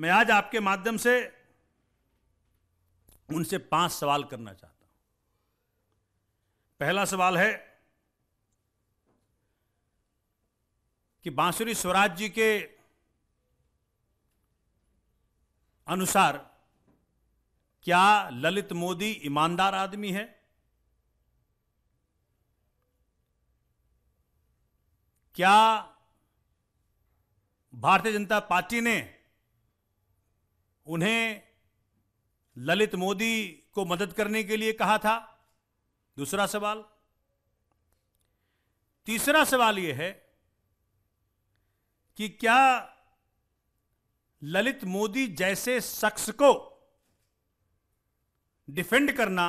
मैं आज आपके माध्यम से उनसे पांच सवाल करना चाहता हूं पहला सवाल है कि बांसुरी स्वराज जी के अनुसार क्या ललित मोदी ईमानदार आदमी है क्या भारतीय जनता पार्टी ने उन्हें ललित मोदी को मदद करने के लिए कहा था दूसरा सवाल तीसरा सवाल यह है कि क्या ललित मोदी जैसे शख्स को डिफेंड करना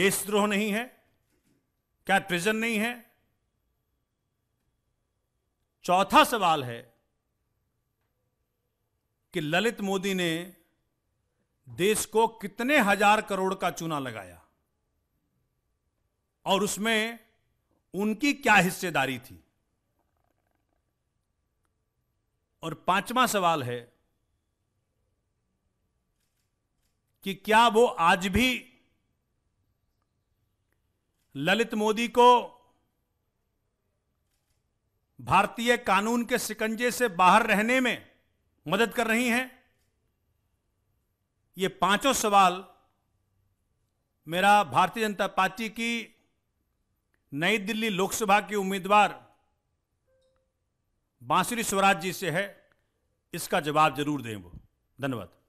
देशद्रोह नहीं है क्या ट्रिजन नहीं है चौथा सवाल है कि ललित मोदी ने देश को कितने हजार करोड़ का चूना लगाया और उसमें उनकी क्या हिस्सेदारी थी और पांचवा सवाल है कि क्या वो आज भी ललित मोदी को भारतीय कानून के सिकंजे से बाहर रहने में मदद कर रही हैं ये पांचों सवाल मेरा भारतीय जनता पार्टी की नई दिल्ली लोकसभा के उम्मीदवार बांसुरी स्वराज जी से है इसका जवाब जरूर दें वो धन्यवाद